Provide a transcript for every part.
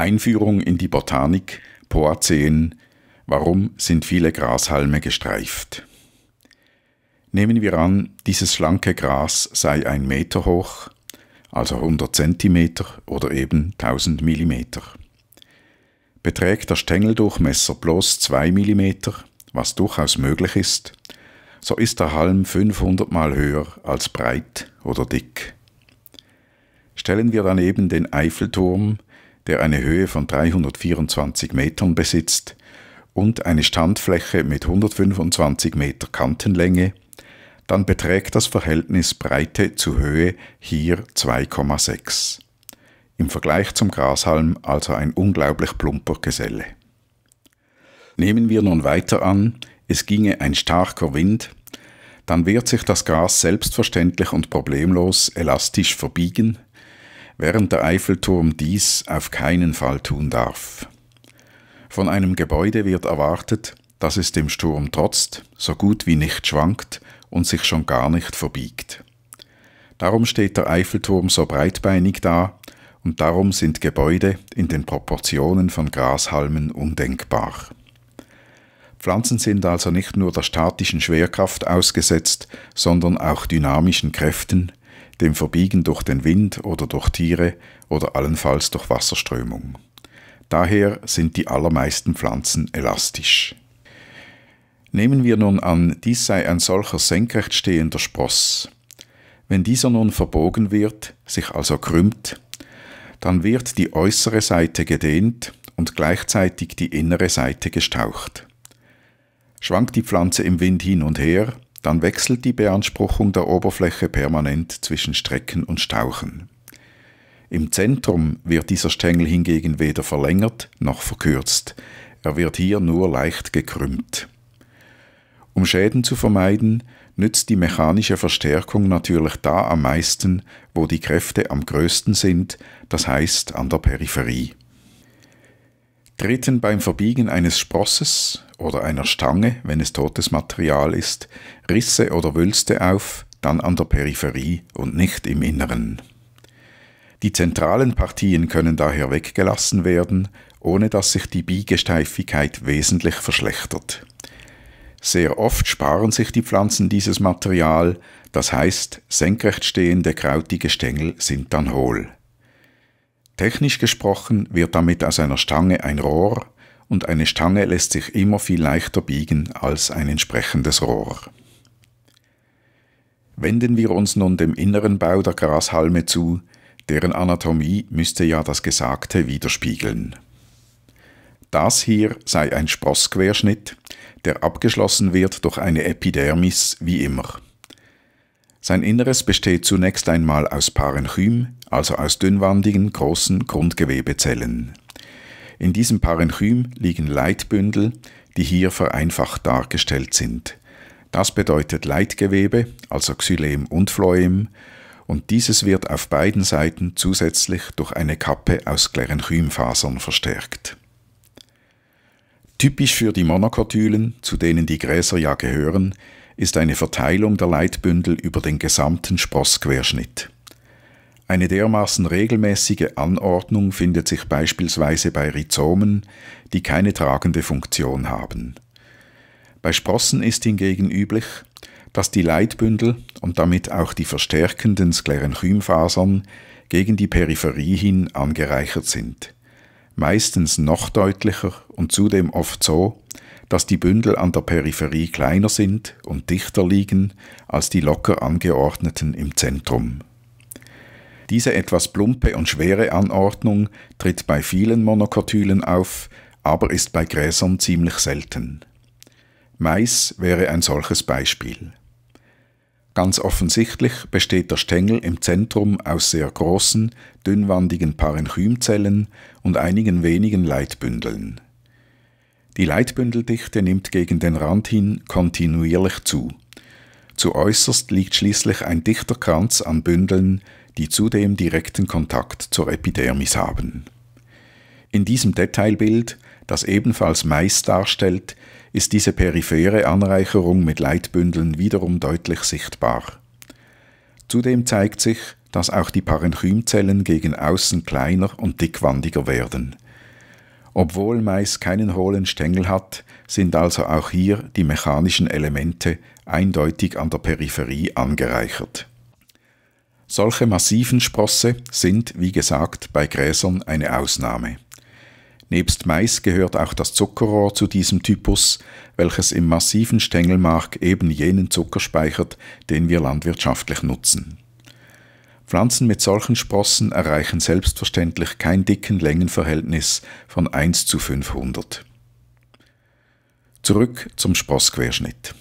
Einführung in die Botanik, Poazen. warum sind viele Grashalme gestreift? Nehmen wir an, dieses schlanke Gras sei ein Meter hoch, also 100 cm oder eben 1000 mm. Beträgt der Stängeldurchmesser bloß 2 Millimeter, was durchaus möglich ist, so ist der Halm 500 mal höher als breit oder dick. Stellen wir daneben den Eiffelturm der eine Höhe von 324 Metern besitzt, und eine Standfläche mit 125 Meter Kantenlänge, dann beträgt das Verhältnis Breite zu Höhe hier 2,6. Im Vergleich zum Grashalm also ein unglaublich plumper Geselle. Nehmen wir nun weiter an, es ginge ein starker Wind, dann wird sich das Gras selbstverständlich und problemlos elastisch verbiegen, während der Eiffelturm dies auf keinen Fall tun darf. Von einem Gebäude wird erwartet, dass es dem Sturm trotzt, so gut wie nicht schwankt und sich schon gar nicht verbiegt. Darum steht der Eiffelturm so breitbeinig da und darum sind Gebäude in den Proportionen von Grashalmen undenkbar. Pflanzen sind also nicht nur der statischen Schwerkraft ausgesetzt, sondern auch dynamischen Kräften, dem Verbiegen durch den Wind oder durch Tiere oder allenfalls durch Wasserströmung. Daher sind die allermeisten Pflanzen elastisch. Nehmen wir nun an, dies sei ein solcher senkrecht stehender Spross. Wenn dieser nun verbogen wird, sich also krümmt, dann wird die äußere Seite gedehnt und gleichzeitig die innere Seite gestaucht. Schwankt die Pflanze im Wind hin und her, dann wechselt die Beanspruchung der Oberfläche permanent zwischen Strecken und Stauchen. Im Zentrum wird dieser Stängel hingegen weder verlängert noch verkürzt, er wird hier nur leicht gekrümmt. Um Schäden zu vermeiden, nützt die mechanische Verstärkung natürlich da am meisten, wo die Kräfte am größten sind, das heißt an der Peripherie treten beim Verbiegen eines Sprosses oder einer Stange, wenn es totes Material ist, Risse oder Wülste auf, dann an der Peripherie und nicht im Inneren. Die zentralen Partien können daher weggelassen werden, ohne dass sich die Biegesteifigkeit wesentlich verschlechtert. Sehr oft sparen sich die Pflanzen dieses Material, das heißt, senkrecht stehende krautige Stängel sind dann hohl. Technisch gesprochen wird damit aus einer Stange ein Rohr und eine Stange lässt sich immer viel leichter biegen als ein entsprechendes Rohr. Wenden wir uns nun dem inneren Bau der Grashalme zu, deren Anatomie müsste ja das Gesagte widerspiegeln. Das hier sei ein Sprossquerschnitt, der abgeschlossen wird durch eine Epidermis wie immer. Sein Inneres besteht zunächst einmal aus Parenchym, also aus dünnwandigen, großen Grundgewebezellen. In diesem Parenchym liegen Leitbündel, die hier vereinfacht dargestellt sind. Das bedeutet Leitgewebe, also Xylem und Phloem, und dieses wird auf beiden Seiten zusätzlich durch eine Kappe aus Klerenchymfasern verstärkt. Typisch für die Monokotylen, zu denen die Gräser ja gehören, ist eine Verteilung der Leitbündel über den gesamten Sprossquerschnitt. Eine dermaßen regelmäßige Anordnung findet sich beispielsweise bei Rhizomen, die keine tragende Funktion haben. Bei Sprossen ist hingegen üblich, dass die Leitbündel und damit auch die verstärkenden Sklerenchymfasern gegen die Peripherie hin angereichert sind. Meistens noch deutlicher und zudem oft so, dass die Bündel an der Peripherie kleiner sind und dichter liegen als die locker angeordneten im Zentrum. Diese etwas plumpe und schwere Anordnung tritt bei vielen Monokotylen auf, aber ist bei Gräsern ziemlich selten. Mais wäre ein solches Beispiel. Ganz offensichtlich besteht der Stängel im Zentrum aus sehr großen, dünnwandigen Parenchymzellen und einigen wenigen Leitbündeln. Die Leitbündeldichte nimmt gegen den Rand hin kontinuierlich zu. Zu äußerst liegt schließlich ein dichter Kranz an Bündeln, die zudem direkten Kontakt zur Epidermis haben. In diesem Detailbild, das ebenfalls Mais darstellt, ist diese periphere Anreicherung mit Leitbündeln wiederum deutlich sichtbar. Zudem zeigt sich, dass auch die Parenchymzellen gegen außen kleiner und dickwandiger werden – obwohl Mais keinen hohlen Stängel hat, sind also auch hier die mechanischen Elemente eindeutig an der Peripherie angereichert. Solche massiven Sprosse sind, wie gesagt, bei Gräsern eine Ausnahme. Nebst Mais gehört auch das Zuckerrohr zu diesem Typus, welches im massiven Stängelmark eben jenen Zucker speichert, den wir landwirtschaftlich nutzen. Pflanzen mit solchen Sprossen erreichen selbstverständlich kein dicken Längenverhältnis von 1 zu 500. Zurück zum Sprossquerschnitt.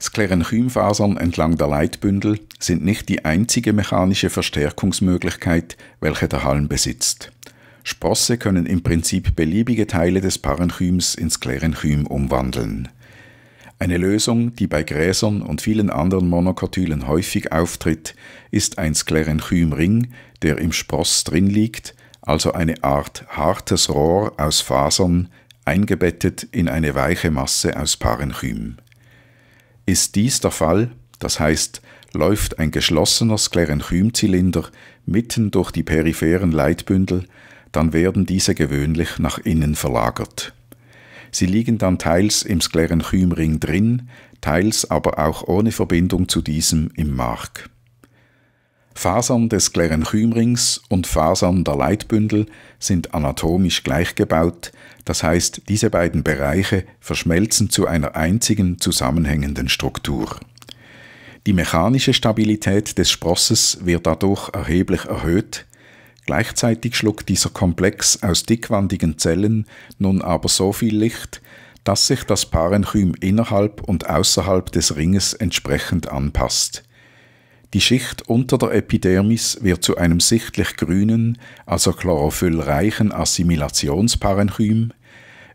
Sklerenchymfasern entlang der Leitbündel sind nicht die einzige mechanische Verstärkungsmöglichkeit, welche der Halm besitzt. Sprosse können im Prinzip beliebige Teile des Parenchyms ins Sklerenchym umwandeln. Eine Lösung, die bei Gräsern und vielen anderen Monokotylen häufig auftritt, ist ein Sklerenchymring, der im Spross drin liegt, also eine Art hartes Rohr aus Fasern, eingebettet in eine weiche Masse aus Parenchym. Ist dies der Fall, das heißt, läuft ein geschlossener Sklerenchymzylinder mitten durch die peripheren Leitbündel, dann werden diese gewöhnlich nach innen verlagert. Sie liegen dann teils im Sklerenchymring drin, teils aber auch ohne Verbindung zu diesem im Mark. Fasern des Sklerenchymrings und Fasern der Leitbündel sind anatomisch gleichgebaut, das heißt, diese beiden Bereiche verschmelzen zu einer einzigen zusammenhängenden Struktur. Die mechanische Stabilität des Sprosses wird dadurch erheblich erhöht, Gleichzeitig schluckt dieser Komplex aus dickwandigen Zellen nun aber so viel Licht, dass sich das Parenchym innerhalb und außerhalb des Ringes entsprechend anpasst. Die Schicht unter der Epidermis wird zu einem sichtlich grünen, also chlorophyllreichen Assimilationsparenchym,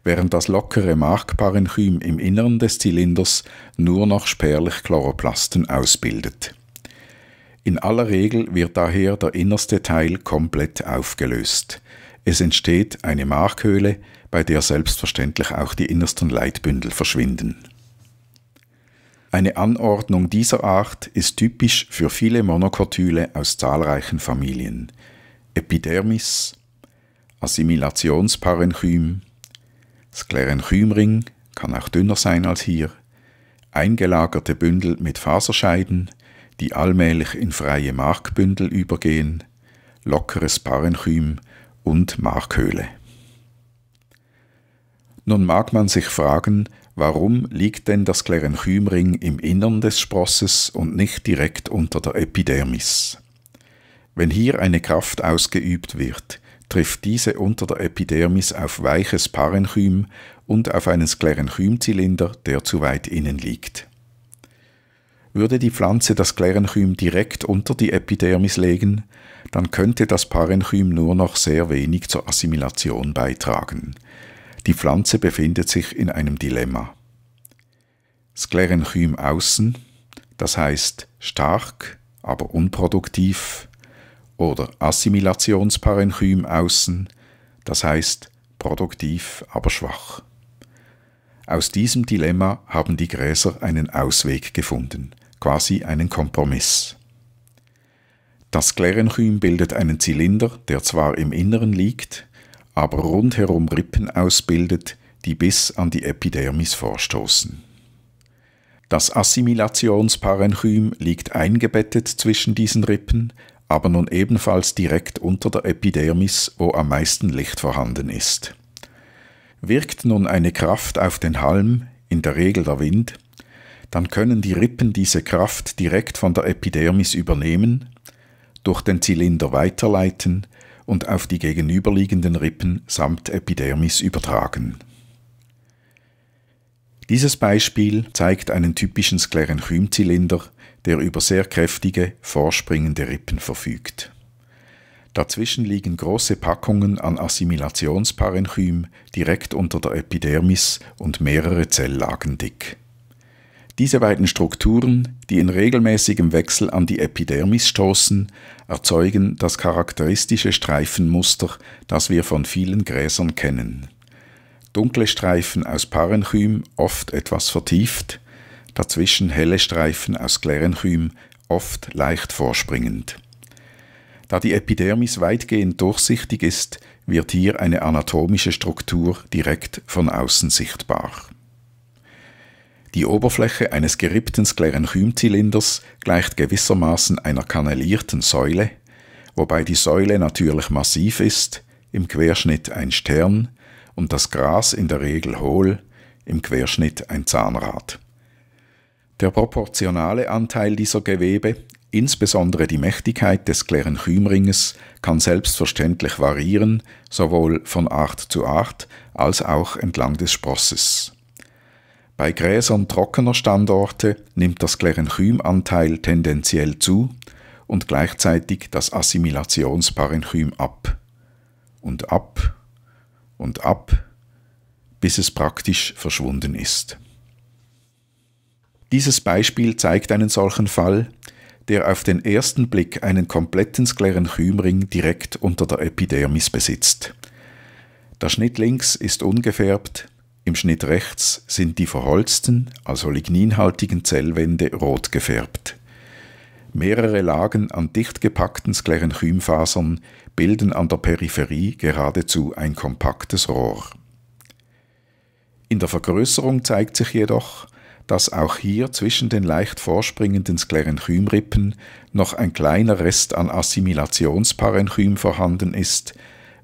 während das lockere Markparenchym im Inneren des Zylinders nur noch spärlich Chloroplasten ausbildet. In aller Regel wird daher der innerste Teil komplett aufgelöst. Es entsteht eine Markhöhle, bei der selbstverständlich auch die innersten Leitbündel verschwinden. Eine Anordnung dieser Art ist typisch für viele Monokotyle aus zahlreichen Familien. Epidermis, Assimilationsparenchym, Sklerenchymring, kann auch dünner sein als hier, eingelagerte Bündel mit Faserscheiden, die allmählich in freie Markbündel übergehen, lockeres Parenchym und Markhöhle. Nun mag man sich fragen, warum liegt denn das Klerenchymring im Innern des Sprosses und nicht direkt unter der Epidermis? Wenn hier eine Kraft ausgeübt wird, trifft diese unter der Epidermis auf weiches Parenchym und auf einen Sklerenchymzylinder, der zu weit innen liegt. Würde die Pflanze das Klerenchym direkt unter die Epidermis legen, dann könnte das Parenchym nur noch sehr wenig zur Assimilation beitragen. Die Pflanze befindet sich in einem Dilemma. Sklerenchym außen, das heißt stark, aber unproduktiv, oder Assimilationsparenchym außen, das heißt produktiv, aber schwach. Aus diesem Dilemma haben die Gräser einen Ausweg gefunden quasi einen Kompromiss. Das Glärenkühm bildet einen Zylinder, der zwar im Inneren liegt, aber rundherum Rippen ausbildet, die bis an die Epidermis vorstoßen. Das Assimilationsparenchym liegt eingebettet zwischen diesen Rippen, aber nun ebenfalls direkt unter der Epidermis, wo am meisten Licht vorhanden ist. Wirkt nun eine Kraft auf den Halm, in der Regel der Wind, dann können die Rippen diese Kraft direkt von der Epidermis übernehmen, durch den Zylinder weiterleiten und auf die gegenüberliegenden Rippen samt Epidermis übertragen. Dieses Beispiel zeigt einen typischen Sklerenchymzylinder, der über sehr kräftige, vorspringende Rippen verfügt. Dazwischen liegen große Packungen an Assimilationsparenchym direkt unter der Epidermis und mehrere Zelllagen dick. Diese beiden Strukturen, die in regelmäßigem Wechsel an die Epidermis stoßen, erzeugen das charakteristische Streifenmuster, das wir von vielen Gräsern kennen. Dunkle Streifen aus Parenchym, oft etwas vertieft, dazwischen helle Streifen aus Klerenchym, oft leicht vorspringend. Da die Epidermis weitgehend durchsichtig ist, wird hier eine anatomische Struktur direkt von außen sichtbar. Die Oberfläche eines gerippten Sklerenchymzylinders gleicht gewissermaßen einer kanalierten Säule, wobei die Säule natürlich massiv ist, im Querschnitt ein Stern und das Gras in der Regel hohl, im Querschnitt ein Zahnrad. Der proportionale Anteil dieser Gewebe, insbesondere die Mächtigkeit des Klerenchymringes, kann selbstverständlich variieren, sowohl von Art zu Art als auch entlang des Sprosses. Bei Gräsern trockener Standorte nimmt das klerenchym tendenziell zu und gleichzeitig das Assimilationsparenchym ab. Und ab und ab, bis es praktisch verschwunden ist. Dieses Beispiel zeigt einen solchen Fall, der auf den ersten Blick einen kompletten Sklerenchymring direkt unter der Epidermis besitzt. Der Schnitt links ist ungefärbt, im Schnitt rechts sind die verholzten, also ligninhaltigen Zellwände rot gefärbt. Mehrere Lagen an dicht gepackten Sklerenchymfasern bilden an der Peripherie geradezu ein kompaktes Rohr. In der Vergrößerung zeigt sich jedoch, dass auch hier zwischen den leicht vorspringenden Sklerenchymrippen noch ein kleiner Rest an Assimilationsparenchym vorhanden ist,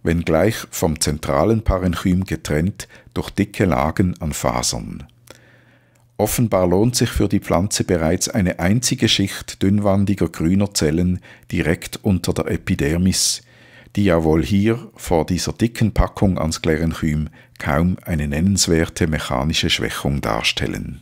wenngleich vom zentralen Parenchym getrennt durch dicke Lagen an Fasern. Offenbar lohnt sich für die Pflanze bereits eine einzige Schicht dünnwandiger grüner Zellen direkt unter der Epidermis, die ja wohl hier vor dieser dicken Packung ans Klerenchym kaum eine nennenswerte mechanische Schwächung darstellen.